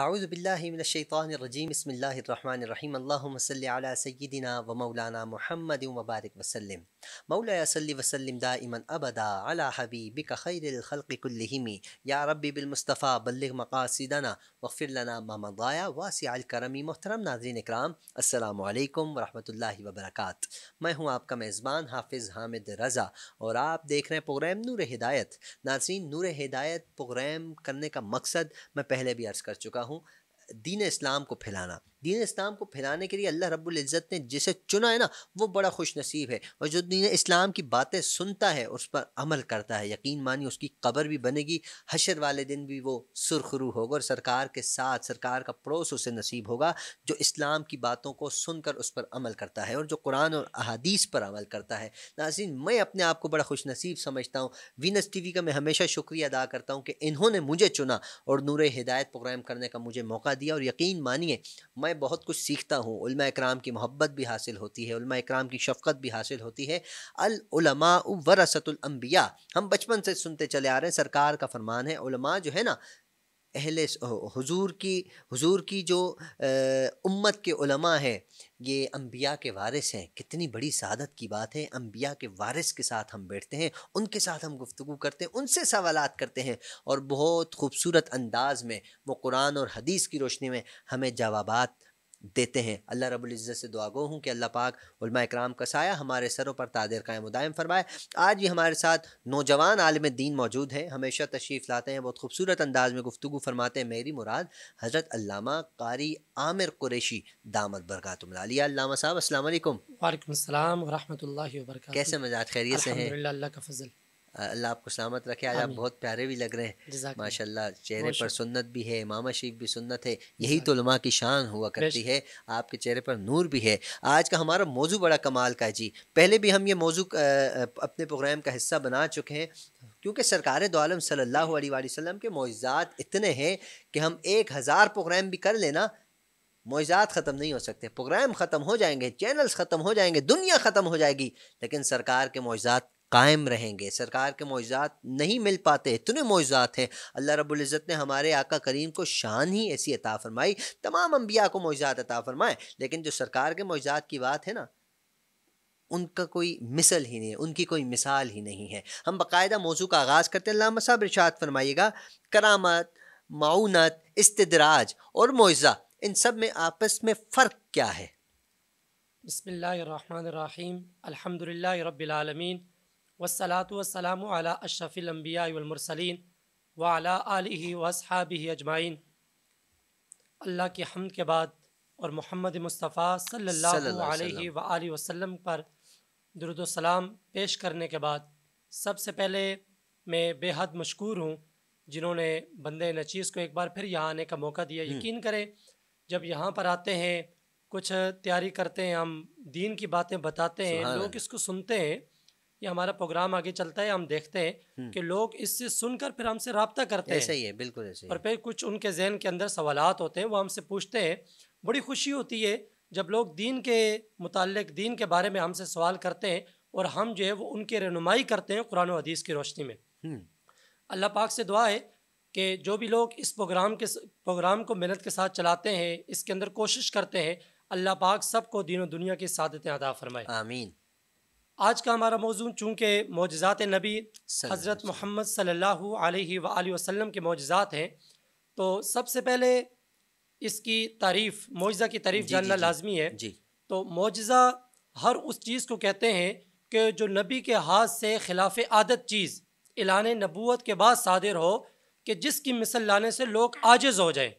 आउज़बिल्लिमिनशैतानरजीम बसमीम अल्लाम सैदिना व मौलाना मोहम्मद मुबारक वसलम मौला सल वसलम दाइमन अबदा अला हबीब खैरखलकुल्लिमी या रबी बिलमुस्तफ़ा बल्ल मकासदना वफ़िरलना ममदाया वासियाल करमी मोहतरम नाजरीन कराम अल्लाम वरहमल वबरक मैं हूँ आपका मेज़बान हाफिज़ हामिद रज़ा और आप देख रहे हैं प्रोग्राम नूर हिदायत नाजरीन नूर हिदायत प्रोग्राम करने का मकसद मैं पहले भी अर्ज़ कर चुका हूँ हूँ दीन इस्लाम को फैलाना दीन इस्लाम को फैलाने के लिए अल्लाह रब्बुल इज़्ज़त ने जिसे चुना है ना वो बड़ा खुश नसीब है और जो दीन इस्लाम की बातें सुनता है उस पर अमल करता है यकीन मानिए उसकी कबर भी बनेगी हशर वाले दिन भी वो सुरखरू होगा और सरकार के साथ सरकार का पड़ोस उसे नसीब होगा जो इस्लाम की बातों को सुनकर उस पर अमल करता है और जो कुरान और अहादीस पर अमल करता है नाजिन मैं अपने आप को बड़ा खुश नसीब समझता हूँ वीनस टी का मैं हमेशा शुक्रिया अदा करता हूँ कि इन्होंने मुझे चुना और नूर हिदायत प्रोग्राम करने का मुझे मौका दिया और यकीन मानिए मैं मैं बहुत कुछ सीखता हूँ उलमा इकराम की मोहब्बत भी हासिल होती है इकराम की शफ़क़त भी हासिल होती है अलमा वरसतुलम्बिया हम बचपन से सुनते चले आ रहे हैं सरकार का फरमान है उलमा जो है ना अहल हुजूर की हुजूर की जो उम्मत के उलमा हैं ये अम्बिया के वारिस हैं कितनी बड़ी सादत की बात है अम्बिया के वारिस के साथ हम बैठते हैं उनके साथ हम गुफ्तु करते हैं उनसे सवाल करते हैं और बहुत खूबसूरत अंदाज में वो कुरान और हदीस की रोशनी में हमें जवाबात देते हैं अल्लाह रबुल्ज़त से दुआ गो हूँ कि अल्लाह पाक उलमा इकराम का साया हमारे सरों पर तादर कायम उदायम फरमाए आज ये हमारे साथ नौजवान आलम दीन मौजूद हैं हमेशा तशरीफ़ लाते हैं बहुत खूबसूरत अंदाज में गुफ्तु फरमाते हैं मेरी मुराद हज़रत अल्लामा कारी आमिर कुरेशी दामद बरकतुमलिया साहब असल वालेकुम वरहमल कैसे मजाज खैरियत से हैं अल्लाह का फजल अल्लाह आपको सलामत रखे आज आप बहुत प्यारे भी लग रहे हैं माशाल्लाह चेहरे पर सुन्नत भी है मामा शरीफ भी सुन्नत है यही तो लमा की शान हुआ करती है आपके चेहरे पर नूर भी है आज का हमारा मौजू बड़ा कमाल का है जी पहले भी हम ये मौजू अपने प्रोग्राम का हिस्सा बना चुके हैं क्योंकि सरकार दोम सल्लल्लाहु के मोज़ात इतने हैं कि हम एक हज़ार प्रोग्राम भी कर लेना मोज़ात ख़त्म नहीं हो सकते प्रोग्राम ख़त्म हो जाएंगे चैनल्स ख़त्म हो जाएंगे दुनिया ख़त्म हो जाएगी लेकिन सरकार के मोज़ात कायम रहेंगे सरकार के मुआजात नहीं मिल पाते इतने मुआजात हैं अल्लाह रबुल्ज़त ने हमारे आका करीम को शान ही ऐसी अता फरमाई तमाम अम्बिया को मुआजात अता फरमाए लेकिन जो सरकार के मुआजात की बात है ना उनका कोई मिसल ही नहीं है उनकी कोई मिसाल ही नहीं है हम बाकायदा मौजू का आगाज़ करते हैं साहब इर्शाद फरमाइएगा करामत माउनत इस्तदराज और मुआवजा इन सब में आपस में फ़र्क क्या है बसमीम अलहमदिल्ला वसलात वसलाम अला अशफ़िलम्बियामरसलिन व अला वसहाब अजमाइन अल्लाह के हमद के बाद और मोहम्मद मुस्तफ़ा सल्ला व वसम पर दुरुदोसम पेश करने के बाद सबसे पहले मैं बेहद मशहूर हूँ जिन्होंने बंदे नचीज़ को एक बार फिर यहाँ आने का मौका दिया हम्म। यकीन करें जब यहाँ पर आते हैं कुछ तैयारी करते हैं हम दीन की बातें बताते हैं लोग इसको सुनते हैं ये हमारा प्रोग्राम आगे चलता है हम देखते हैं हम्म। कि लोग इससे सुनकर फिर हमसे रबता करते हैं सही है बिल्कुल ऐसे और फिर कुछ उनके जहन के अंदर सवाल होते हैं वो हमसे पूछते हैं बड़ी खुशी होती है जब लोग दीन के मुतक दीन के बारे में हमसे सवाल करते हैं और हम जो है वो उनकी रहनुमाई करते हैं कुरान हदीस की रोशनी में हम्म। अल्लाह पाक से दुआ है कि जो भी लोग इस प्रोग्राम के प्रोग्राम को मेहनत के साथ चलाते हैं इसके अंदर कोशिश करते हैं अल्लाह पाक सबको दीनों दुनिया की सादतें अदा फरमाए आमीन आज का हमारा मौजू चूँकि मोजात नबी हज़रत मोहम्मद सल्ला वसम के मोजात हैं तो सबसे पहले इसकी तारीफ़ मुआजा की तारीफ़ जानना लाजमी है जी तो मुआजा हर उस चीज़ को कहते हैं कि जो नबी के हाथ से खिलाफ आदत चीज़ एलान नबूत के बाद सादिर हो कि जिसकी मिसल लाने से लोग आजज हो जाएँ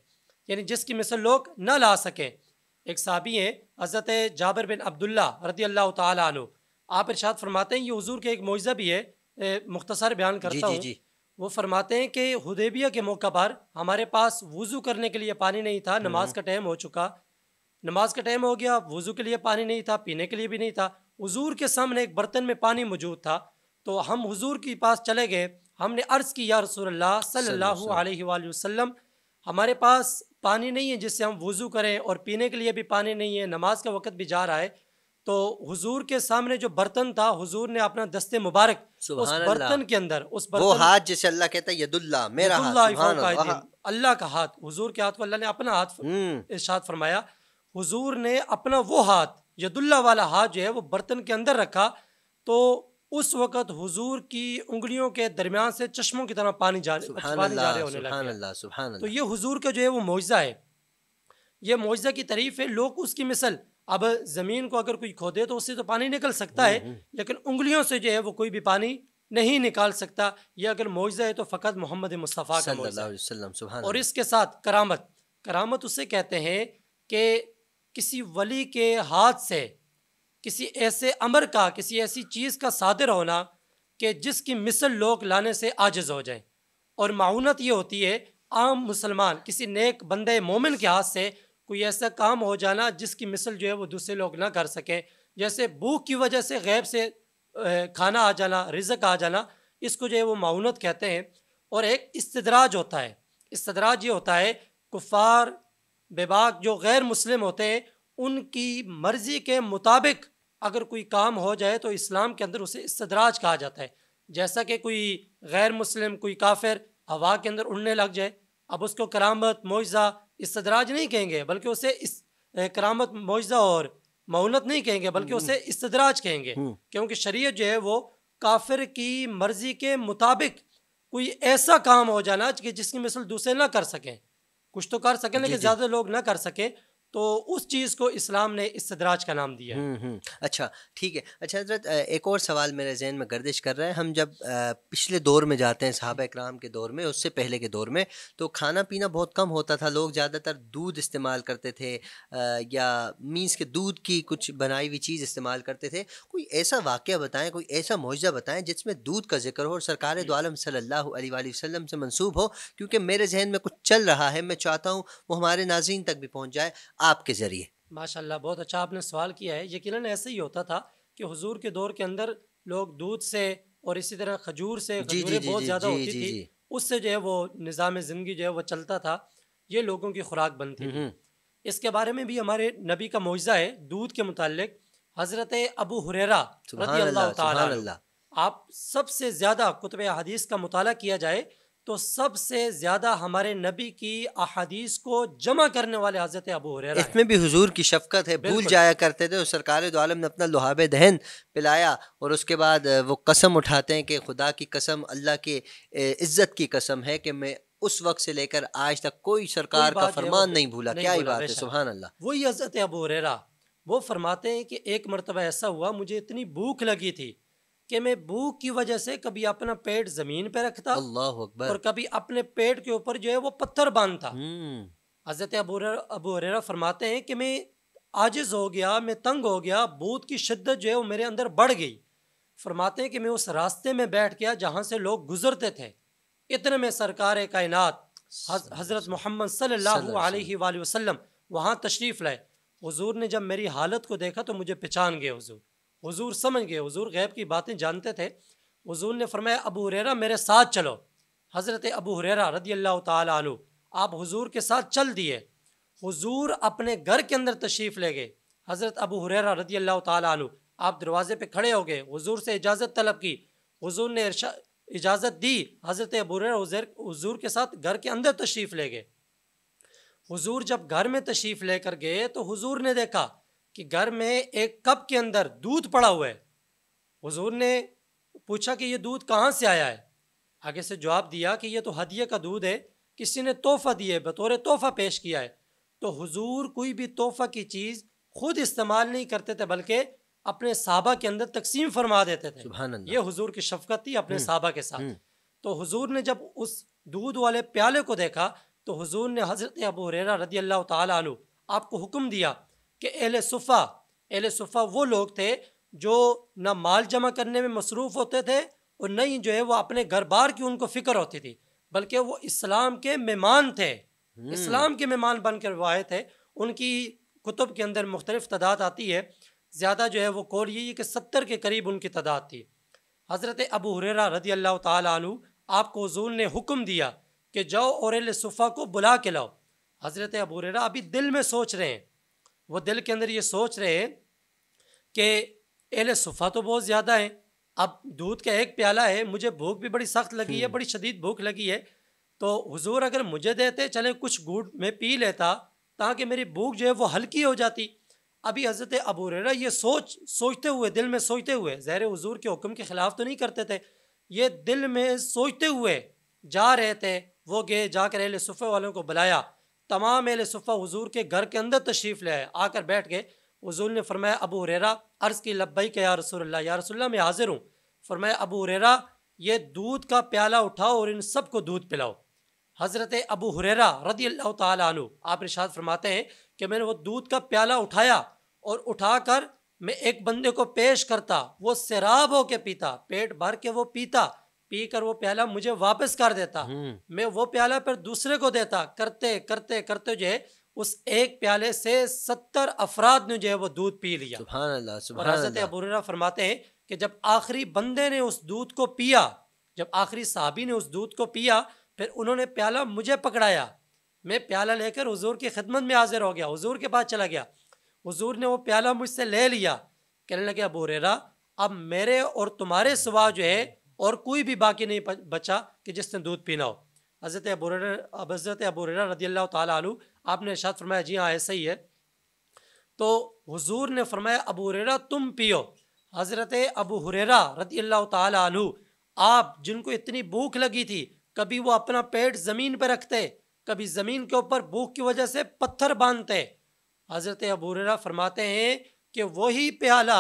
यानी जिसकी मिसल लोग ना ला सकें एक साबी हैं हज़रत जाबर बिन अब्दुल्ला रदी अल्लाह तु आप इर्शाद फरमाते हैं ये हजूर के एक मुआजा भी है मुख्तसर बयान करता हूँ वो फरमाते हैं कि हदेबिया के मौका पर हमारे पास वज़ू करने के लिए पानी नहीं था नमाज हम्म। का टाइम हो चुका नमाज का टाइम हो गया वज़ू के लिए पानी नहीं था पीने के लिए भी नहीं था हजूर के सामने एक बर्तन में पानी मौजूद था तो हम हजूर के पास चले गए हमने अर्ज़ की या रसोल्ला सल्ला वसम हमारे पास पानी नहीं है जिससे हम वज़ू करें और पीने के लिए भी पानी नहीं है नमाज का वक़्त भी जा रहा है तो हुजूर के सामने जो बर्तन था हुजूर ने अपना दस्ते मुबारक उस बर्तन के अंदर उस बर्तन वो हाथ जिसे अल्लाह कहता है यदुल्ला मेरा हाथ अल्लाह का हाथ हुजूर के हाथ को अल्लाह ने अपना हाथ हम्म। इरशाद फरमाया हुजूर ने अपना वो हाथ यदुल्ला वाला हाथ जो है वो बर्तन के अंदर रखा तो उस वक़्त हुजूर की उंगलियों के दरमियान से चश्मों की तरह पानी जा रहे तो ये हुजूर का जो है वो मुआवजा है ये मुआवजा की तारीफ है लोग उसकी मिसल अब ज़मीन को अगर कोई खोदे तो उससे तो पानी निकल सकता है हम्म, हम्म। लेकिन उंगलियों से जो है वो कोई भी पानी नहीं निकाल सकता यह अगर मुआवजा है तो फ़कत मोहम्मद मुस्तफ़ा का और इसके साथ करामत करामत उसे कहते हैं कि किसी वली के हाथ से किसी ऐसे अमर का किसी ऐसी चीज़ का सादर होना कि जिसकी मिसल लोग लाने से आजज हो जाए और माउनत ये होती है आम मुसलमान किसी नेक बंदे मोमिन के हाथ से कोई ऐसा काम हो जाना जिसकी मिसल जो है वो दूसरे लोग ना कर सकें जैसे भूख की वजह से गैब से खाना आ जाना रिजक आ जाना इसको जो है वो माउनत कहते हैं और एक इस्तदराज होता है इस्तराज ये होता है कुफार बेबाक जो गैर मुस्लिम होते हैं उनकी मर्ज़ी के मुताबिक अगर कोई काम हो जाए तो इस्लाम के अंदर उसे इस्तदराज कहा जाता है जैसा कि कोई गैर मुस्लिम कोई काफिर हवा के अंदर उड़ने लग जाए अब उसको करामत मुआजा इस्तदराज नहीं कहेंगे बल्कि उसे इस करामत मुआजा और मौनत नहीं कहेंगे बल्कि उसे इस्तदराज कहेंगे हम्म। क्योंकि शरीय जो है वो काफिर की मर्जी के मुताबिक कोई ऐसा काम हो जाना कि जिसकी मिसल दूसरे ना कर सकें कुछ तो कर सकें लेकिन ज़्यादा लोग ना कर सकें तो उस चीज़ को इस्लाम ने इसदराज का नाम दिया हम्म, हम्म। अच्छा ठीक है अच्छा हजरत एक और सवाल मेरे जहन में गर्दिश कर रहा है हम जब पिछले दौर में जाते हैं सहाबा इक्राम के दौर में उससे पहले के दौर में तो खाना पीना बहुत कम होता था लोग ज़्यादातर दूध इस्तेमाल करते थे या मीन्स के दूध की कुछ बनाई हुई चीज़ इस्तेमाल करते थे कोई ऐसा वाक़ बताएं कोई ऐसा मुआवजा बताएँ जिसमें दूध का जिक्र हो और सरकार दोम सल्ला वसम से मनसूब हो क्योंकि मेरे जहन में कुछ चल रहा है मैं चाहता हूँ वो हमारे नाजीन तक भी पहुँच जाए आपके ज़रिए माशा बहुत अच्छा आपने सवाल किया है यकीन ऐसे ही होता था कि हजूर के दौर के अंदर लोग दूध से और इसी तरह खजूर से जी, जी, बहुत ज़्यादा होती थी उससे जो है वो निज़ाम ज़िंदगी जो है वो चलता था ये लोगों की खुराक बनती थी हम्म। इसके बारे में भी हमारे नबी का मुआवजा है दूध के मुतालिक हज़रत अबू हुरेरा आप सबसे ज़्यादा कुतब हदीस का मुताला किया जाए तो सबसे ज़्यादा हमारे नबी की अहादीस को जमा करने वाले हजरत अबू हुरैरा इसमें भी हुजूर की शफकत है भूल जाया करते थे और सरकार दो ने अपना लुहाब दहन पिलाया और उसके बाद वो कसम उठाते हैं कि खुदा की कसम अल्लाह के इज्जत की कसम है कि मैं उस वक्त से लेकर आज तक कोई सरकार का फरमान नहीं भूला नहीं क्या ही बात है सुबह अल्लाह वही हजरत अबू हुरैरा वो फरमाते हैं कि एक मरतबा ऐसा हुआ मुझे इतनी भूख लगी थी कि मैं भूख की वजह से कभी अपना पेट जमीन पे रखता अल्लाह अकबर और कभी अपने पेट के ऊपर जो है वो पत्थर बांधता हम्म। हजरत अबू अबू हरेरा फरमाते हैं कि मैं आजिज हो गया मैं तंग हो गया भूत की शिद्दत जो है वो मेरे अंदर बढ़ गई फरमाते हैं कि मैं उस रास्ते में बैठ गया जहाँ से लोग गुजरते थे इतने में सरकार कायनात हज़रत मोहम्मद सल्लल्लाहु अलैहि वसल्लम वहाँ तशरीफ़ लाए हुजूर ने जब मेरी हालत को देखा तो मुझे पहचान गए हुजूर हुजूर समझ गए हुजूर गैब की बातें जानते थे हुजूर ने फरमाया अबू हुरेरा मेरे साथ चलो हज़रत अबू हुरेरा रदी अल्लाह तु आप हुजूर के साथ चल दिए हुजूर अपने घर के अंदर तशरीफ़ ले गए हज़रत अबू हुरेरा रदी अल्लाह तु आप दरवाज़े पर खड़े हो गए हुजूर से इजाज़त तलब की हुजूर ने इजाज़त दी हज़रत अबू हुरेरा हुजूर के साथ घर के अंदर तशरीफ़ ले गए हुजूर जब घर में तशरीफ़ लेकर गए तो हुजूर ने देखा कि घर में एक कप के अंदर दूध पड़ा हुआ है हजूर ने पूछा कि यह दूध कहाँ से आया है आगे से जवाब दिया कि यह तो हदिये का दूध है किसी ने तोहफ़ा दिए बतौर तोहफ़ा पेश किया है तो हजूर कोई भी तोहफ़ा की चीज़ खुद इस्तेमाल नहीं करते थे बल्कि अपने साहबा के अंदर तकसीम फरमा देते थे ये हजूर की शफकत थी अपने हम्म, साहबा के साथ हम्म। तो हजूर ने जब उस दूध वाले प्याले को देखा तो हजूर ने हज़रत अबू हरेरा रदी अल्लाह तु आपको हुक्म दिया कि अहल सुफ़ा अहल सुफ़ा वो लोग थे जो ना माल जमा करने में मसरूफ़ होते थे और न ही जो है वह अपने घर बार की उनको फ़िक्र होती थी बल्कि वो इस्लाम के मेहमान थे हम्म। इस्लाम के मेहमान बन कर वो आए थे उनकी कुतुब के अंदर मुख्तलिफ तादाद आती है ज़्यादा जो है वो कौल ये है कि सत्तर के करीब उनकी तादाद थी हज़रत अबू हुरेरा रदी अल्लाह तु आपको हजूल ने हुक्म दिया कि जाओ और सुफ़ा को बुला के लाओ हज़रत अबू हुरेरा अभी दिल में सोच रहे हैं वो दिल के अंदर ये सोच रहे हैं कि एल सुफ़ा तो बहुत ज़्यादा है अब दूध का एक प्याला है मुझे भूख भी बड़ी सख्त लगी है हम्म। बड़ी शदीद भूख लगी है तो हुजूर अगर मुझे देते चले कुछ गुड़ मैं पी लेता ताकि मेरी भूख जो है वो हल्की हो जाती अभी हज़रत अबू ये सोच सोचते हुए दिल में सोचते हुए ज़हर हजूर के हुक्म के ख़िलाफ़ तो नहीं करते थे ये दिल में सोचते हुए जा रहे थे वो गए जाकर अहल सुफ़े वालों को बुलाया तमाम अहल सफ़ा हजूर के घर के अंदर तशरीफ़ ले आए आकर बैठ गए हजूल ने फरमाया अबू हरेरा अर्ज़ की लब्बई के या रसोल्ला या रसोल्ला मैं हाज़िर हूँ फरमाया अबू हरेरा ये दूध का प्याला उठाओ और इन सब को दूध पिलाओ हज़रत अबू हुरेरा रदी अल्लाह तु आप रिशात फरमाते हैं कि मैंने वो दूध का प्याला उठाया और उठा कर मैं एक बंदे को पेश करता वो हो के पीता पेट भर के वो पीता पी कर वो प्याला मुझे वापस कर देता हम्म। मैं वो प्याला फिर दूसरे को देता करते करते करते जो है उस एक प्याले से सत्तर अफराद ने जो है वो दूध पी लिया सुभान अबूरा फरमाते हैं कि जब आखिरी बंदे ने उस दूध को पिया जब आखिरी साहबी ने उस दूध को पिया फिर उन्होंने प्याला मुझे पकड़ाया मैं प्याला लेकर हजूर की खिदमत में हाजिर हो गया हजूर के पास चला गया हजूर ने वो प्याला मुझसे ले लिया कहने लगे अबूरेरा अब मेरे और तुम्हारे सुबह जो है और कोई भी बाकी नहीं बचा कि जिसने दूध पीना हो हज़रत अबूर अब हज़रत अबूर रदी अल्लाह तु आपने शाद फरमाया जी हाँ ऐसा ही है तो हुजूर ने फरमाया अबू हुरेरा तुम पियो हज़रत अबू हुरेरा रदी अल्लाह तु आप जिनको इतनी भूख लगी थी कभी वो अपना पेट ज़मीन पर रखते कभी ज़मीन के ऊपर भूख की वजह से पत्थर बांधते हज़रत अबू फरमाते हैं कि वही प्याला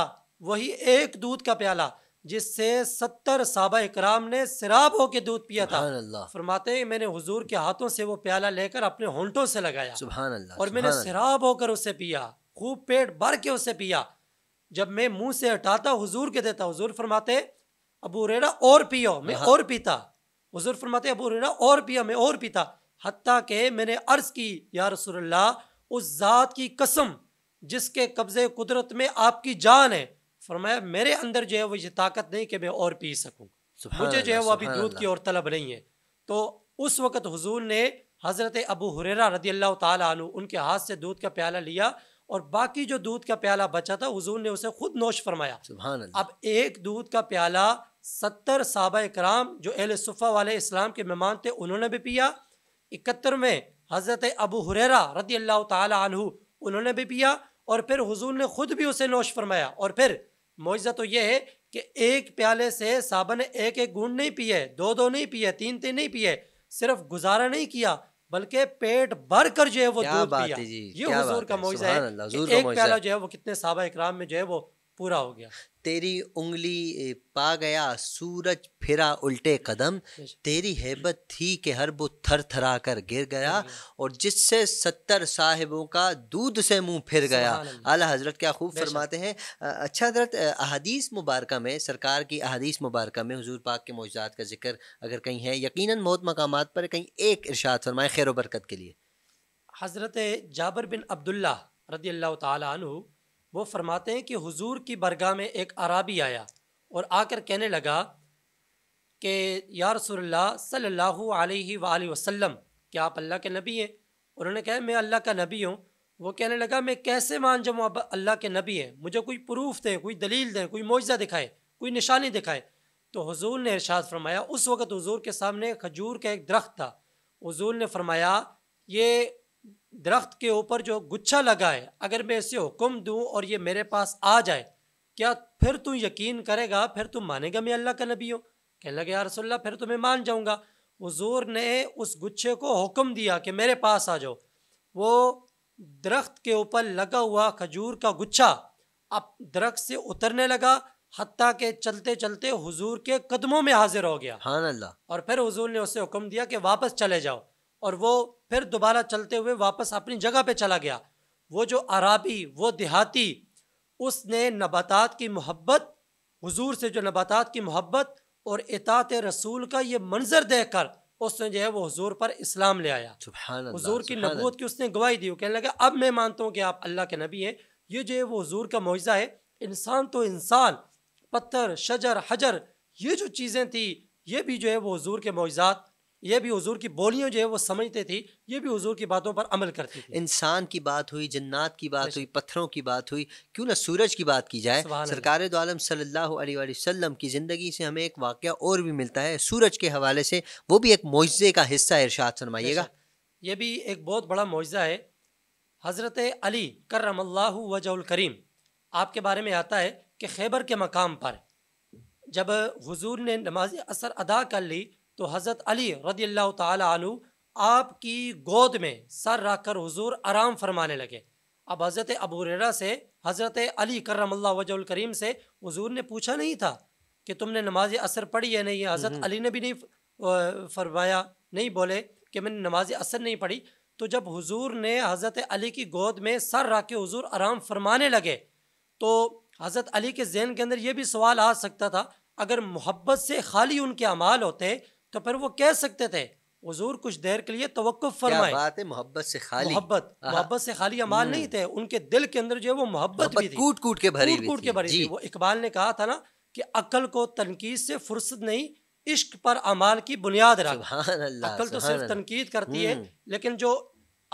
वही एक दूध का प्याला जिससे सत्तर साबा इकराम ने शराब होके दूध पिया था फरमाते मैंने हुजूर के हाथों से वो प्याला लेकर अपने होंटों से लगाया सुबह अल्लाह और मैंने शराब होकर उसे पिया खूब पेट भर के उसे पिया जब मैं मुंह से हटाता हुजूर के देता हुजूर फरमाते अबू रेरा हाँ। और पियो मैं और पीता हुजूर फरमाते अबू रेरा और पिया मैं और पीता हती के मैंने अर्ज की या रसोल्ला उस ज़ात की कसम जिसके कब्ज़े कुदरत में आपकी जान है फरमाया मेरे अंदर जो है वो ये ताकत नहीं कि मैं और पी सकूँ मुझे जो है वो अभी दूध की और तलब नहीं है तो उस वक़्त हजूर ने हज़रत अबू हुरेरा रदी अल्लाह तु उनके हाथ से दूध का प्याला लिया और बाकी जो दूध का प्याला बचा था हजूर ने उसे खुद नोश फरमाया अब एक दूध का प्याला सत्तर साहबा कराम जो अहल सुफ़ा वाले इस्लाम के मेहमान थे उन्होंने भी पिया इकहत्तर में हज़रत अबू हुररा रदी अल्लाह तु उन्होंने भी पिया और फिर हजूर ने खुद भी उसे नोश फरमाया और फिर मुआजा तो यह है कि एक प्याले से साबन ने एक एक गुण नहीं पिए दो दो नहीं पिए तीन तीन नहीं पिए सिर्फ गुजारा नहीं किया बल्कि पेट भर कर जो है वो दूध पिया ये हुजूर का मुआजा है एक प्याला जो है वो कितने साबा इकराम में जो है वो पूरा हो गया तेरी उंगली पा गया सूरज फिरा उल्टे कदम तेरी हैबत थी कि हर वो थर थरा कर गिर गया और जिससे सत्तर साहिबों का दूध से मुंह फिर गया आला हजरत क्या खूब फरमाते हैं अच्छा हजरत अहदीस मुबारक में सरकार की अहदीस मुबारक में हजूर पाक के मौजाद का जिक्र अगर कहीं है यकीन बहुत मकाम पर कहीं एक इर्शाद फरमाए खैर बरकत के लिए हज़रत जाबर बिन अब्दुल्ला रदी अल्लाह तु वो फरमाते हैं कि हुजूर की बरगाह में एक अराबी आया और आकर कहने लगा कि या रसोल्ला सल्लल्लाहु अलैहि वसल्लम आप अल्लाह के नबी हैं उन्होंने कहा मैं अल्लाह का नबी हूँ वो कहने लगा मैं कैसे मान जाऊँ अब अल्लाह के नबी हैं मुझे कोई प्रूफ दें कोई दलील दें कोई मुआजा दिखाए कोई निशानी दिखाए तो हजूर ने इरशाद फरमाया उस वक़्त हजूर के सामने खजूर का एक दरख्त था हजूर ने फरमाया ये दरख्त के ऊपर जो गुच्छा लगा है अगर मैं इसे हुक्म दूँ और ये मेरे पास आ जाए क्या फिर तू यकीन करेगा फिर तू मानेगा मैं अल्लाह का नबी हूँ कहने लगे यार रसोल्ला फिर तो मैं मान जाऊँगा हजूर ने उस गुच्छे को हुक्म दिया कि मेरे पास आ जाओ वो दरख्त के ऊपर लगा हुआ खजूर का गुच्छा अब दरख्त से उतरने लगा हती के चलते चलते हुजूर के कदमों में हाजिर हो गया हाँ अल्लाह और फिर हजूर ने उसे हुक्म दिया कि वापस चले जाओ और वो फिर दोबारा चलते हुए वापस अपनी जगह पे चला गया वो जो अराबी वो देहाती उसने नबातात की मोहब्बत हुजूर से जो नबातात की मोहब्बत और इतात रसूल का ये मंजर देख कर उसने जो है वो हजूर पर इस्लाम ले आया हजूर की नबूत की उसने गवाही दी वो कहने लगा अब मैं मानता हूँ कि आप अल्लाह के नबी हैं ये जो है वो हजूर का मुआवजा है इंसान तो इंसान पत्थर शजर हजर ये जो चीज़ें थी ये भी जो है वो हजूर के मुआजात ये भी हजूर की बोलियों जो है वो समझते थी ये भी हजूर की बातों पर अमल करते इंसान की बात हुई जन्नात की बात हुई पत्थरों की बात हुई क्यों ना सूरज की बात की जाए सरकार दोम आलम सल्लल्लाहु अलैहि वसल्लम की ज़िंदगी से हमें एक वाक़ और भी मिलता है सूरज के हवाले से वो भी एक मुआजे का हिस्सा इर्शाद फरमाइएगा ये भी एक बहुत बड़ा मुआजा है हज़रत अली करमल्ला वजल करीम आपके बारे में आता है कि खैबर के मकाम पर जब हुजूर ने नमाज असर अदा कर ली तो हज़रत अली रदी अल्लाह तु आपकी गोद में सर रख कर हजूर आराम फरमाने लगे अब हज़रत अबूरा से हज़रत अली करम वजुल करीम से हजूर ने पूछा नहीं था कि तुमने नमाज असर पढ़ी है नहीं हज़रत हम्म। अली ने भी नहीं फरमाया नहीं बोले कि मैंने नमाज असर नहीं पढ़ी तो जब हुजूर ने हज़रत अली की गोद में सर रख के हुजूर आराम फरमाने लगे तो हज़रत अली के जहन के अंदर ये भी सवाल आ सकता था अगर मोहब्बत से खाली उनके अमाल होते तो फिर वो कह सकते थे हजूर कुछ देर के लिए तो फरमाए बात है मोहब्बत से खाली मोहब्बत मोहब्बत से खाली अमाल हम्म। नहीं थे उनके दिल के अंदर जो है वो मोहब्बत भी थी कूट कूट के भरी कूट कूट के भरी थी वो इकबाल ने कहा था ना कि अकल को तनकीद से फुर्सत नहीं इश्क पर अमाल की बुनियाद रख अकल तो सिर्फ तनकीद करती है हम्म। लेकिन जो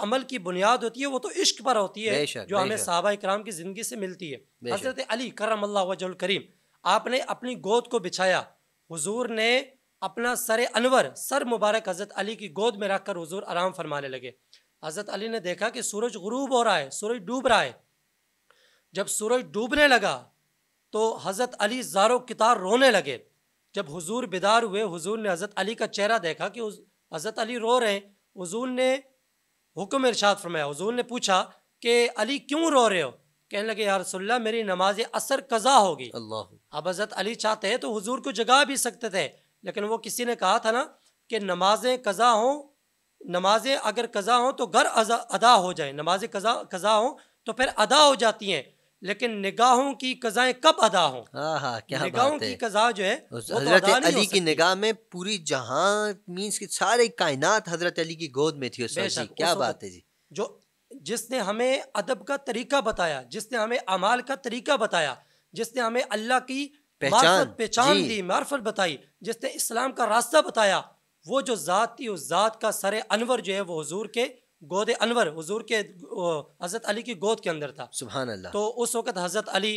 अमल की बुनियाद होती है वो तो इश्क पर होती है जो हमें साहबा कराम की ज़िंदगी से मिलती है हजरत अली करम अल्लाह वजल करीम आपने अपनी गोद को बिछाया हुजूर ने अपना सर अनवर सर मुबारक हज़रत अली की गोद में रख कर हजूर आराम फरमाने लगे हज़रत अली ने देखा कि सूरज गरूब हो रहा है सूरज डूब रहा है जब सूरज डूबने लगा तो हज़रत अली जारो कितार रोने लगे जब हुजूर बेदार हुए हुजूर ने हज़रत अली का चेहरा देखा कि हज़रत अली रो रहे हैं हुजूर ने हुक्म इरशाद फरमाया हुजूर ने पूछा कि अली क्यों रो रहे हो कहने लगे यार सुल्ला मेरी नमाज असर कज़ा होगी अब हज़रत अली चाहते हैं तो हुजूर को जगा भी सकते थे लेकिन वो किसी ने कहा था ना कि नमाजें कज़ा हों नमाजें अगर कज़ा हों तो घर अदा हो जाए नमाजें कज़ा कज़ा हों तो फिर अदा हो जाती हैं लेकिन निगाहों की कज़ाएं कब अदा हों निगाहों की कज़ा जो है हजरत तो अली की निगाह में पूरी जहां मीन्स की सारी कायनात हजरत अली की गोद में थी उस जी क्या उस बात है जी जो जिसने हमें अदब का तरीका बताया जिसने हमें अमाल का तरीका बताया जिसने हमें अल्लाह की पहचान पहचान दी मार्फत बताई जिसने इस्लाम का रास्ता बताया वो जो ज़ात थी उस ज़ात का सर अनवर जो है वो हजूर के गोद अनवर हजूर के हज़रत अली की गोद के अंदर था सुबह अल्लाह तो उस वक़्त हज़रत अली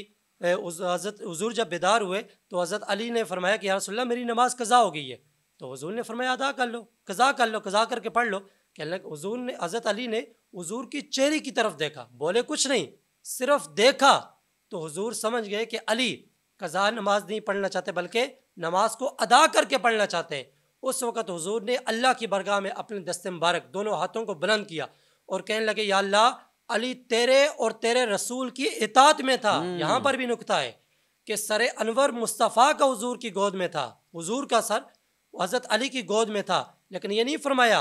हज़रत हजूर जब बेदार हुए तो हज़रत अली ने फरमाया कि यारसोल्ला मेरी नमाज कज़ा हो गई है तो हजूर ने फरमाया अदा कर लो कज़ा कर लो कज़ा करके पढ़ लो कहने हजूर ने हज़रत अली ने हजूर की चेहरे की तरफ देखा बोले कुछ नहीं सिर्फ देखा तो हजूर समझ गए कि अली कज़ा नमाज नहीं पढ़ना चाहते बल्कि नमाज को अदा करके पढ़ना चाहते हैं उस वक़्त हजूर ने अल्लाह की बरगाह में अपने दस्त मुबारक दोनों हाथों को बुलंद किया और कहने लगे या अल्लाह अली तेरे और तेरे रसूल की इतात में था हम्म। यहाँ पर भी नुकता है कि सर अनवर मुस्तफ़ा का हजूर की गोद में था हजूर का सर हज़रत अली की गोद में था लेकिन ये नहीं फरमाया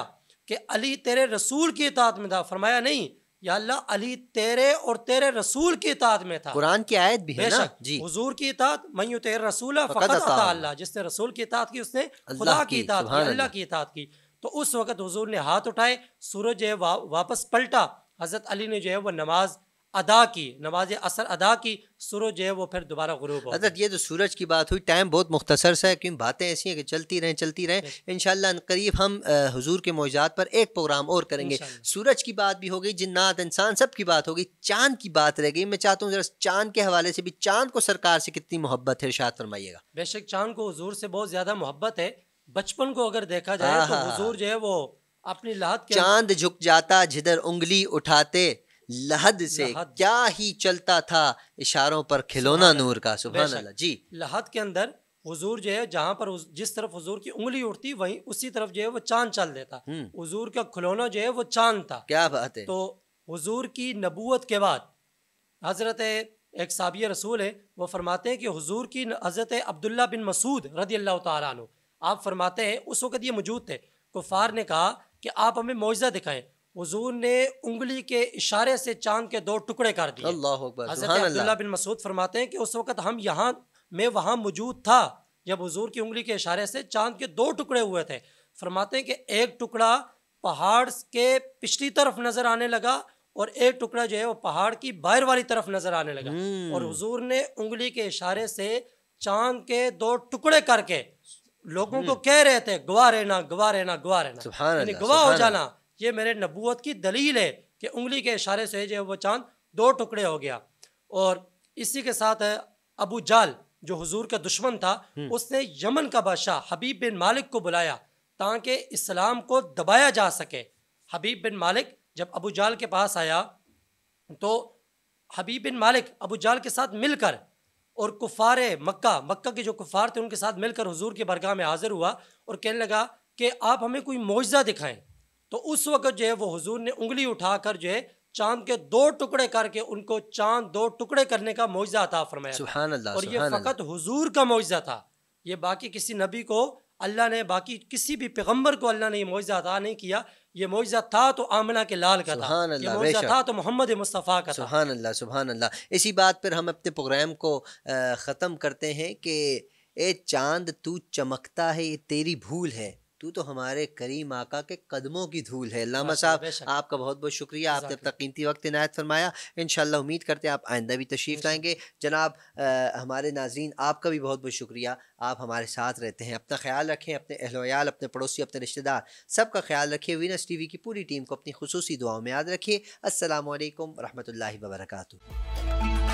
कि अली तेरे रसूल की इतात में था फरमाया नहीं अल्लाह अली तेरे और तेरे रसूल की इताद में था कुरान की आयत भी है ना जी हुजूर की इतात मयू तेरे रसूल फ़कत अता अल्लाह जिसने रसूल की इताद की उसने खुदा की इताद की अल्लाह की इताद की तो उस वक़्त हुजूर ने हाथ उठाए सूरज वा, वापस पलटा हज़रत अली ने जो है वह नमाज अदा की नमाज असर अदा की सूरज जो है वो फिर दोबारा गुरूब हो हजरत ये तो सूरज की बात हुई टाइम बहुत मुख्तसर सा है क्योंकि बातें ऐसी हैं कि चलती रहें चलती रहें इन करीब हम हजूर के मुआजात पर एक प्रोग्राम और करेंगे सूरज की बात भी हो गई जिन्नात इंसान सब की बात हो गई चांद की बात रह गई मैं चाहता हूँ जरा चांद के हवाले से भी चांद को सरकार से कितनी मोहब्बत है इर्शाद फरमाइएगा बेशक चांद को हजूर से बहुत ज़्यादा मोहब्बत है बचपन को अगर देखा जाए तो हजूर जो है वो अपनी लाद चांद झुक जाता जिधर उंगली उठाते लहद से लहद। क्या ही चलता था इशारों पर खिलौना नूर का सुबह जी लहद के अंदर हजूर जो है जहाँ पर जिस तरफ हजूर की उंगली उठती वहीं उसी तरफ जो है वो चांद चल देता हजूर हम्म। का खिलौना जो है वो चांद था क्या बात है तो हजूर की नबूत के बाद हजरत एक साबिय रसूल है वो फरमाते हैं कि हजूर की हजरत अब्दुल्ला बिन मसूद रदी अल्लाह तारु आप फरमाते हैं उस वक़्त ये मौजूद थे कुफ़ार ने कहा कि आप हमें मुआवजा दिखाएं हजूर ने उंगली के इशारे से चांद के दो टुकड़े कर दिए अल्लाह बिन मसूद फरमाते हैं कि उस वक़्त हम यहाँ में वहाँ मौजूद था जब हजूर की उंगली के इशारे से चांद के दो टुकड़े हुए थे फरमाते हैं कि एक टुकड़ा पहाड़ के पिछली तरफ नज़र आने लगा और एक टुकड़ा जो है वो पहाड़ की बाहर वाली तरफ नजर आने लगा हम्म। और हुजूर ने उंगली के इशारे से चांद के दो टुकड़े करके लोगों को हम्म। कह रहे थे गवा रहना गवा रहना गवा रहना गवाह हो जाना ये मेरे नबूत की दलील है कि उंगली के इशारे से जो वो चांद दो टुकड़े हो गया और इसी के साथ अबू जाल जो हजूर का दुश्मन था हम्म। उसने यमन का बादशाह हबीब बिन मालिक को बुलाया ताकि इस्लाम को दबाया जा सके हबीब बिन मालिक जब अबू जाल के पास आया तो हबीब बिन मालिक अबू जाल के साथ मिलकर और कुफार मक्का मक्का के जो कुफार थे उनके साथ मिलकर हुजूर के बरगाह में हाजिर हुआ और कहने लगा कि आप हमें कोई मुआजा दिखाएं तो उस वक़्त जो है वो हजूर ने उंगली उठाकर जो है चांद के दो टुकड़े करके उनको चांद दो टुकड़े करने का मुआवजा था फरमाया और ये फ़कत हजूर का मुआवजा था ये बाकी किसी नबी को अल्लाह ने बाकी किसी भी पैगम्बर को अल्लाह ने यह मुआवजा अदा नहीं किया ये मुआवजा था तो आमना के लाल का था ये मुआवजा था तो मोहम्मद मुस्तफ़ा का सुबह अल्लाह सुबह अल्लाह इसी बात पर हम अपने प्रोग्राम को ख़त्म करते हैं कि ए चांद तू चमकता है ये तेरी भूल है तू तो हमारे करीम आका के कदमों की धूल है लामा साहब आपका बहुत बहुत शुक्रिया आपने अपना कीमती वक्त इनायत फरमाया इन उम्मीद करते हैं आप आइंदा भी तशरीफ़ लाएंगे जनाब आ, हमारे नाजीन आपका भी बहुत बहुत शुक्रिया आप हमारे साथ रहते हैं अपना ख्याल रखें अपने अहलोयाल अपने पड़ोसी अपने रिश्तेदार सब का ख्याल रखिए वीनस टी वी की पूरी टीम को अपनी खसूसी दुआओं में याद रखिए असलकम वरहमल वर्का